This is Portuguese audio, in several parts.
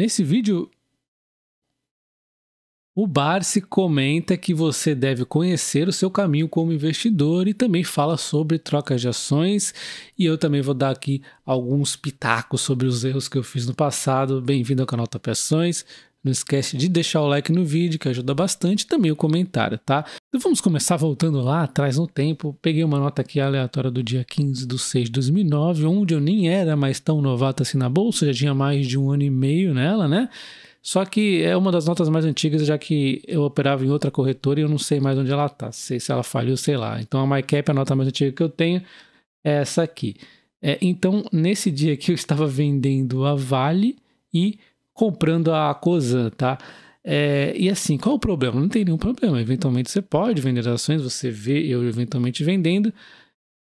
Nesse vídeo, o Barsi comenta que você deve conhecer o seu caminho como investidor e também fala sobre trocas de ações. E eu também vou dar aqui alguns pitacos sobre os erros que eu fiz no passado. Bem-vindo ao canal Top Não esquece de deixar o like no vídeo, que ajuda bastante, e também o comentário, tá? Então vamos começar voltando lá atrás no tempo. Peguei uma nota aqui aleatória do dia 15 de 6 de 2009, onde eu nem era mais tão novato assim na bolsa, já tinha mais de um ano e meio nela, né? Só que é uma das notas mais antigas, já que eu operava em outra corretora e eu não sei mais onde ela tá, Sei se ela falhou, sei lá. Então a MyCap, a nota mais antiga que eu tenho, é essa aqui. É, então, nesse dia aqui, eu estava vendendo a Vale e comprando a Cosan, tá? É, e assim, qual o problema? Não tem nenhum problema. Eventualmente você pode vender ações, você vê eu eventualmente vendendo.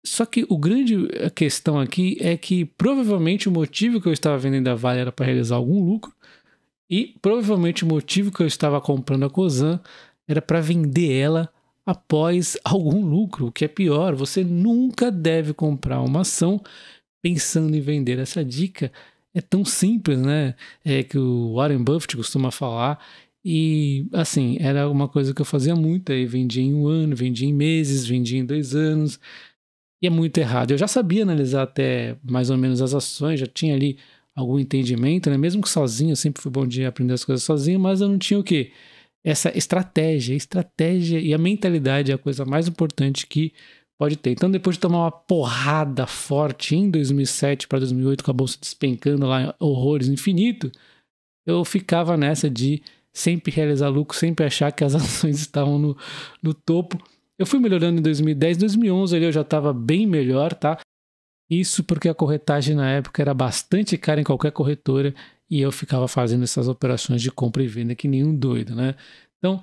Só que o grande questão aqui é que provavelmente o motivo que eu estava vendendo a Vale era para realizar algum lucro, e provavelmente o motivo que eu estava comprando a Cozan era para vender ela após algum lucro, o que é pior, você nunca deve comprar uma ação pensando em vender. Essa dica é tão simples, né? É que o Warren Buffett costuma falar. E assim, era uma coisa que eu fazia muito. Aí vendia em um ano, vendia em meses, vendia em dois anos. E é muito errado. Eu já sabia analisar até mais ou menos as ações, já tinha ali algum entendimento, né? Mesmo que sozinho, eu sempre fui bom de aprender as coisas sozinho, mas eu não tinha o quê? Essa estratégia. Estratégia e a mentalidade é a coisa mais importante que Pode ter. Então, depois de tomar uma porrada forte em 2007 para 2008, com a bolsa despencando lá, horrores infinito, eu ficava nessa de sempre realizar lucro, sempre achar que as ações estavam no, no topo. Eu fui melhorando em 2010, 2011 ali eu já estava bem melhor, tá? Isso porque a corretagem na época era bastante cara em qualquer corretora e eu ficava fazendo essas operações de compra e venda que nenhum doido, né? Então,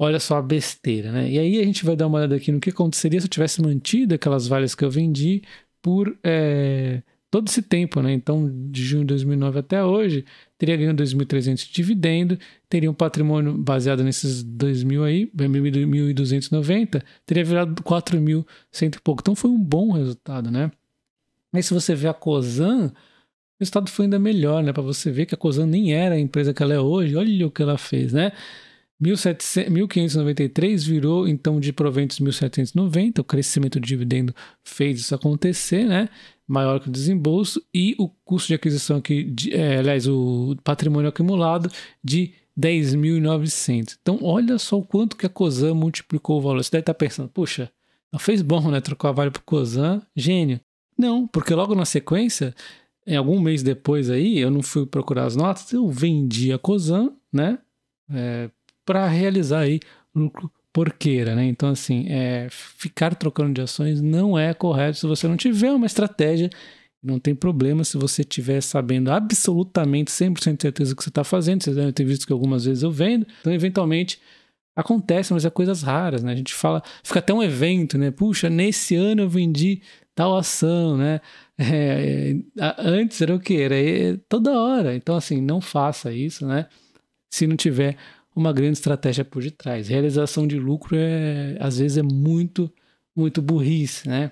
Olha só a besteira, né? E aí a gente vai dar uma olhada aqui no que aconteceria se eu tivesse mantido aquelas valhas que eu vendi por é, todo esse tempo, né? Então, de junho de 2009 até hoje, teria ganho 2.300 de dividendo, teria um patrimônio baseado nesses 2.000 aí, 1.290, teria virado 4.100 e pouco. Então, foi um bom resultado, né? Mas se você vê a Cosan, o resultado foi ainda melhor, né? Para você ver que a Cosan nem era a empresa que ela é hoje, olha o que ela fez, né? 17, 1593 virou então de proventos 1790, o crescimento do dividendo fez isso acontecer, né? Maior que o desembolso e o custo de aquisição aqui, de, é, aliás, o patrimônio acumulado de 10.900. Então, olha só o quanto que a Cosan multiplicou o valor. Você deve estar pensando, puxa, fez bom, né? Trocou a Vale por Cosan, gênio. Não, porque logo na sequência, em algum mês depois aí, eu não fui procurar as notas, eu vendi a Cosan, né? É, para realizar aí lucro porqueira, né? Então, assim, é, ficar trocando de ações não é correto se você não tiver uma estratégia. Não tem problema se você estiver sabendo absolutamente 100% de certeza o que você está fazendo. Vocês devem ter visto que algumas vezes eu vendo. Então, eventualmente, acontece, mas é coisas raras, né? A gente fala, fica até um evento, né? Puxa, nesse ano eu vendi tal ação, né? É, é, antes era o que? Era é, toda hora. Então, assim, não faça isso, né? Se não tiver uma grande estratégia por detrás. Realização de lucro é às vezes é muito muito burrice, né?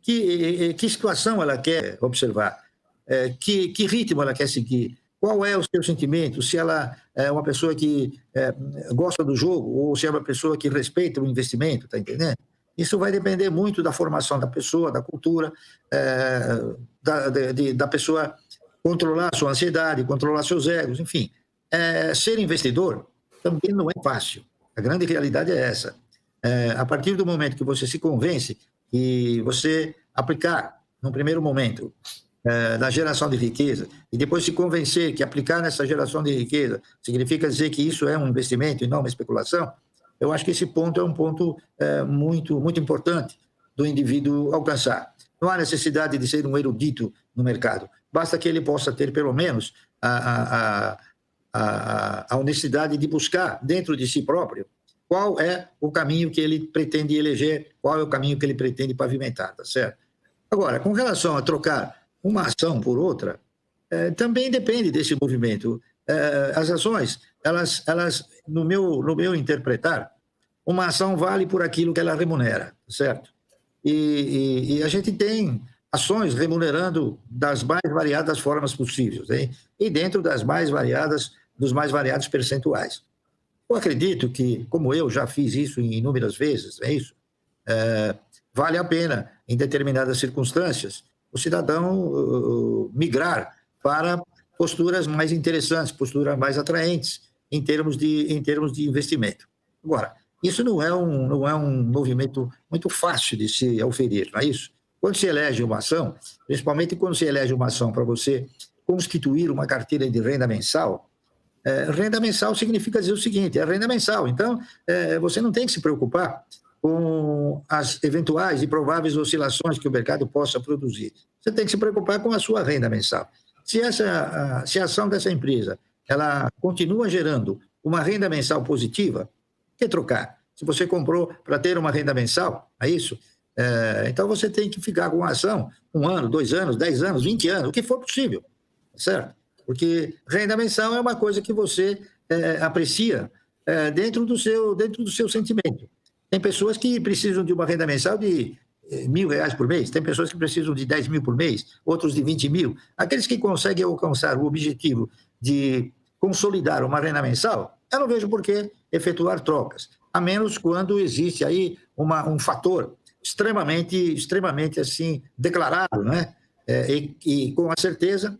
Que, que situação ela quer observar? É, que, que ritmo ela quer seguir? Qual é o seu sentimento? Se ela é uma pessoa que é, gosta do jogo ou se é uma pessoa que respeita o investimento, tá entendendo? Isso vai depender muito da formação da pessoa, da cultura, é, da, de, da pessoa controlar sua ansiedade, controlar seus egos, enfim. É, ser investidor também não é fácil. A grande realidade é essa. É, a partir do momento que você se convence e você aplicar, num primeiro momento, é, na geração de riqueza, e depois se convencer que aplicar nessa geração de riqueza significa dizer que isso é um investimento e não uma especulação, eu acho que esse ponto é um ponto é, muito, muito importante do indivíduo alcançar. Não há necessidade de ser um erudito no mercado, basta que ele possa ter, pelo menos, a, a, a a, a honestidade de buscar dentro de si próprio qual é o caminho que ele pretende eleger, qual é o caminho que ele pretende pavimentar, tá certo? Agora, com relação a trocar uma ação por outra, é, também depende desse movimento. É, as ações, elas, elas no, meu, no meu interpretar, uma ação vale por aquilo que ela remunera, tá certo? E, e, e a gente tem ações remunerando das mais variadas formas possíveis, hein? e dentro das mais variadas dos mais variados percentuais. Eu acredito que, como eu já fiz isso inúmeras vezes, é isso, é, vale a pena, em determinadas circunstâncias, o cidadão uh, uh, migrar para posturas mais interessantes, posturas mais atraentes em termos de, em termos de investimento. Agora, isso não é, um, não é um movimento muito fácil de se oferir, não é isso? Quando se elege uma ação, principalmente quando se elege uma ação para você constituir uma carteira de renda mensal, é, renda mensal significa dizer o seguinte: é renda mensal. Então, é, você não tem que se preocupar com as eventuais e prováveis oscilações que o mercado possa produzir. Você tem que se preocupar com a sua renda mensal. Se, essa, se a ação dessa empresa ela continua gerando uma renda mensal positiva, que trocar? Se você comprou para ter uma renda mensal, é isso? É, então você tem que ficar com a ação um ano, dois anos, dez anos, vinte anos, o que for possível, tá certo? Porque renda mensal é uma coisa que você é, aprecia é, dentro, do seu, dentro do seu sentimento. Tem pessoas que precisam de uma renda mensal de é, mil reais por mês, tem pessoas que precisam de dez mil por mês, outros de vinte mil. Aqueles que conseguem alcançar o objetivo de consolidar uma renda mensal, eu não vejo por que efetuar trocas, a menos quando existe aí uma, um fator extremamente, extremamente assim declarado, né? É, e, e com a certeza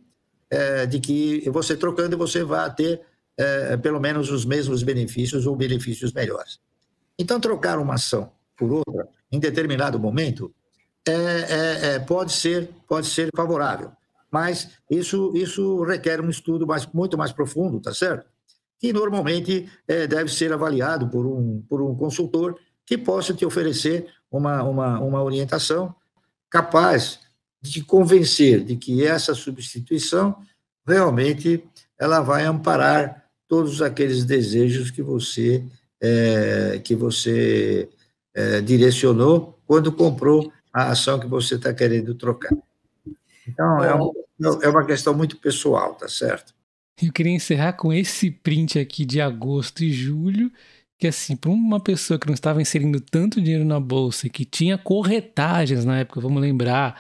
é, de que você trocando você vai ter é, pelo menos os mesmos benefícios ou benefícios melhores. Então, trocar uma ação por outra em determinado momento é, é, é pode, ser, pode ser favorável, mas isso, isso requer um estudo mais, muito mais profundo, tá certo? Que normalmente é, deve ser avaliado por um, por um consultor que possa te oferecer uma, uma, uma orientação capaz de convencer de que essa substituição realmente ela vai amparar todos aqueles desejos que você é, que você é, direcionou quando comprou a ação que você está querendo trocar. Então é uma, é uma questão muito pessoal, tá certo? Eu queria encerrar com esse print aqui de agosto e julho que assim, para uma pessoa que não estava inserindo tanto dinheiro na bolsa, que tinha corretagens na época, vamos lembrar,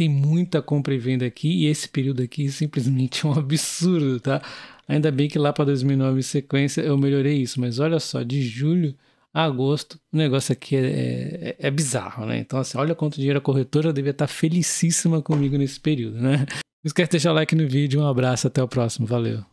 tem muita compra e venda aqui e esse período aqui simplesmente é um absurdo, tá? Ainda bem que lá para 2009 em sequência eu melhorei isso, mas olha só, de julho a agosto, o negócio aqui é, é, é, é bizarro, né? Então, assim, olha quanto dinheiro a corretora devia estar tá felicíssima comigo nesse período, né? Não esquece de deixar o like no vídeo, um abraço, até o próximo, valeu!